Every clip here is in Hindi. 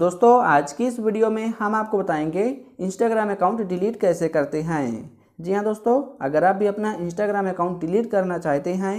दोस्तों आज की इस वीडियो में हम आपको बताएंगे इंस्टाग्राम अकाउंट डिलीट कैसे करते हैं जी हाँ दोस्तों अगर आप भी अपना इंस्टाग्राम अकाउंट डिलीट करना चाहते हैं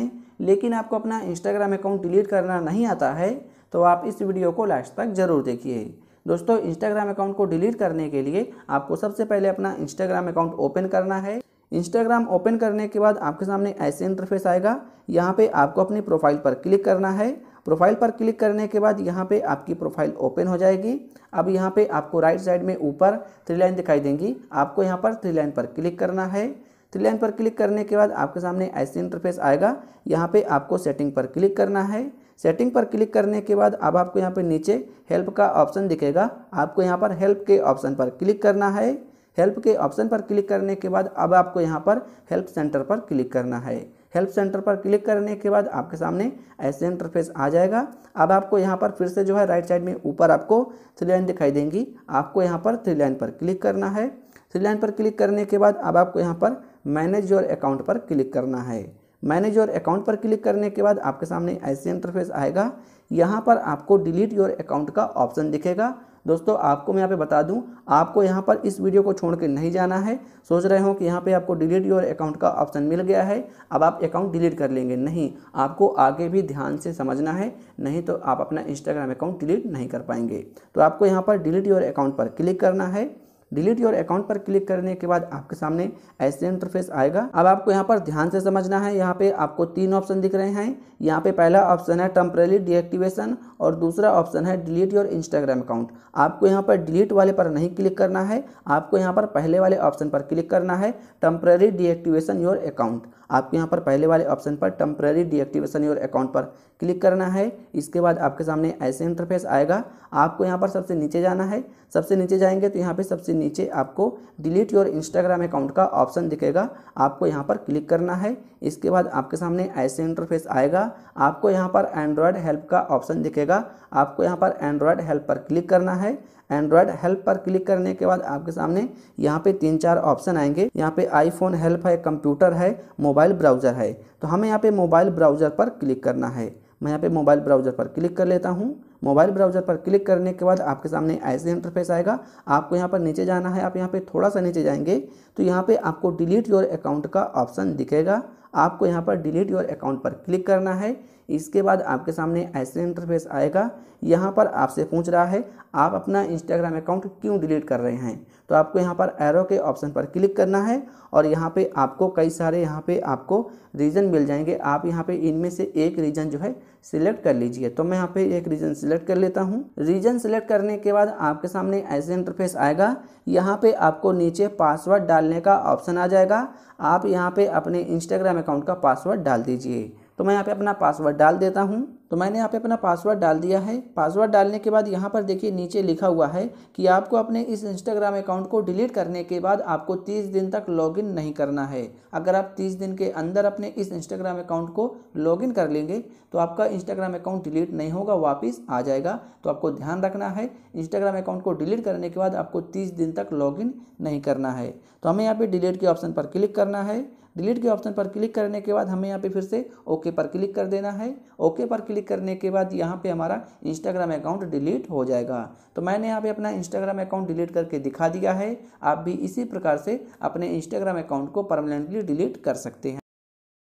लेकिन आपको अपना इंस्टाग्राम अकाउंट डिलीट करना नहीं आता है तो आप इस वीडियो को लास्ट तक ज़रूर देखिए दोस्तों इंस्टाग्राम अकाउंट को डिलीट करने के लिए आपको सबसे पहले अपना इंस्टाग्राम अकाउंट ओपन करना है इंस्टाग्राम ओपन करने के बाद आपके सामने ऐसे इंटरफेस आएगा यहाँ पे आपको अपनी प्रोफाइल पर क्लिक करना है प्रोफाइल पर क्लिक करने के बाद यहाँ पे आपकी प्रोफाइल ओपन हो जाएगी अब यहाँ पे आपको राइट साइड में ऊपर थ्री लाइन दिखाई देंगी आपको यहाँ पर थ्री लाइन पर क्लिक करना है थ्री लाइन पर क्लिक करने के बाद आपके सामने ऐसे इंटरफेस आएगा यहाँ पे आपको सेटिंग पर क्लिक करना है सेटिंग पर क्लिक करने के बाद अब आपको यहाँ पे नीचे हेल्प का ऑप्शन दिखेगा आपको यहाँ पर हेल्प के ऑप्शन पर क्लिक करना है हेल्प के ऑप्शन पर क्लिक करने के बाद अब आपको यहाँ पर हेल्प सेंटर पर क्लिक करना है हेल्प सेंटर पर क्लिक करने के बाद आपके सामने ऐसे इंटरफेस आ जाएगा अब आपको यहाँ पर फिर से जो है राइट साइड में ऊपर आपको थ्री लाइन दिखाई देंगी आपको यहाँ पर थ्री लाइन पर क्लिक करना है थ्री लाइन पर क्लिक करने के बाद अब आपको यहाँ पर मैनेज योर अकाउंट पर क्लिक करना है मैनेज योर अकाउंट पर क्लिक करने के बाद आपके सामने ऐसे इंटरफेस आएगा यहाँ पर आपको डिलीट योर अकाउंट का ऑप्शन दिखेगा दोस्तों आपको मैं यहाँ पे बता दूं आपको यहाँ पर इस वीडियो को छोड़ के नहीं जाना है सोच रहे हो कि यहाँ पे आपको डिलीट योर अकाउंट का ऑप्शन मिल गया है अब आप अकाउंट डिलीट कर लेंगे नहीं आपको आगे भी ध्यान से समझना है नहीं तो आप अपना इंस्टाग्राम अकाउंट डिलीट नहीं कर पाएंगे तो आपको यहाँ पर डिलीट योर अकाउंट पर क्लिक करना है डिलीट योर अकाउंट पर क्लिक करने के बाद आपके सामने ऐसे इंटरफेस आएगा अब आपको यहाँ पर ध्यान से समझना है यहाँ पे आपको तीन ऑप्शन दिख रहे हैं यहाँ पे पहला ऑप्शन है टेम्परेली डीएक्टिवेशन और दूसरा ऑप्शन है डिलीट योर इंस्टाग्राम अकाउंट आपको यहाँ पर डिलीट वाले पर नहीं क्लिक करना है आपको यहाँ पर पहले वाले ऑप्शन पर क्लिक करना है टेम्परेरी डीएक्टिवेशन योर अकाउंट आपको यहाँ पर पहले वाले ऑप्शन पर टेम्परेरी डीएक्टिवेशन योर अकाउंट पर क्लिक करना है इसके बाद आपके सामने ऐसे इंटरफेस आएगा आपको यहाँ पर सबसे नीचे जाना है सबसे नीचे जाएंगे तो यहाँ पे सबसे नीचे आपको डिलीट योर इंस्टाग्राम अकाउंट का ऑप्शन दिखेगा आपको यहाँ पर क्लिक करना है इसके बाद आपके सामने ऐसे इंटरफेस आएगा आपको यहाँ पर एंड्रॉयड हेल्प का ऑप्शन दिखेगा आपको यहाँ पर एंड्रॉयड हेल्प पर क्लिक करना है एंड्रॉयड हेल्प पर क्लिक करने के बाद आपके सामने यहाँ पे तीन चार ऑप्शन आएंगे यहाँ पे आईफोन हेल्प है कंप्यूटर है मोबाइल ब्राउज़र है तो हमें यहाँ पे मोबाइल ब्राउज़र पर क्लिक करना है मैं यहाँ पे मोबाइल ब्राउज़र पर क्लिक कर लेता हूँ मोबाइल ब्राउजर पर क्लिक करने के बाद आपके सामने ऐसे इंटरफेस आएगा आपको यहाँ पर नीचे जाना है आप यहाँ पर थोड़ा सा नीचे जाएंगे तो यहाँ पर आपको डिलीट योर अकाउंट का ऑप्शन दिखेगा आपको यहाँ पर डिलीट योर अकाउंट पर क्लिक करना है इसके बाद आपके सामने ऐसे इंटरफेस आएगा यहाँ पर आपसे पूछ रहा है आप अपना इंस्टाग्राम अकाउंट क्यों डिलीट कर रहे हैं तो आपको यहाँ पर एरो के ऑप्शन पर क्लिक करना है और यहाँ पे आपको कई सारे यहाँ पे आपको रीज़न मिल जाएंगे आप यहाँ पे इनमें से एक रीज़न जो है सिलेक्ट कर लीजिए तो मैं यहाँ पे एक रीज़न सिलेक्ट कर लेता हूँ रीज़न सिलेक्ट करने के बाद आपके सामने ऐसे इंटरफेस आएगा यहाँ पर आपको नीचे पासवर्ड डालने का ऑप्शन आ जाएगा आप यहाँ पर अपने इंस्टाग्राम अकाउंट का पासवर्ड डाल दीजिए तो मैं यहाँ पे अपना पासवर्ड डाल देता हूँ तो मैंने यहाँ पे अपना पासवर्ड डाल दिया है पासवर्ड डालने के बाद यहाँ पर देखिए नीचे लिखा हुआ है कि आपको अपने इस इंस्टाग्राम अकाउंट को डिलीट करने के बाद आपको 30 दिन तक लॉगिन नहीं करना है अगर आप 30 दिन के अंदर अपने इस इंस्टाग्राम अकाउंट को लॉगिन कर लेंगे तो आपका इंस्टाग्राम अकाउंट डिलीट नहीं होगा वापस आ जाएगा तो आपको ध्यान रखना है इंस्टाग्राम अकाउंट को डिलीट करने के बाद आपको तीस दिन तक लॉगिन नहीं करना है तो हमें यहाँ पर डिलीट के ऑप्शन पर क्लिक करना है डिलीट के ऑप्शन पर क्लिक करने के बाद हमें यहाँ पे फिर से ओके पर क्लिक कर देना है ओके पर क्लिक क्लिक करने के बाद यहाँ पे हमारा इंस्टाग्राम अकाउंट डिलीट हो जाएगा तो मैंने यहाँ पे अपना इंस्टाग्राम अकाउंट डिलीट करके दिखा दिया है आप भी इसी प्रकार से अपने इंस्टाग्राम अकाउंट को परमानेंटली डिलीट कर सकते हैं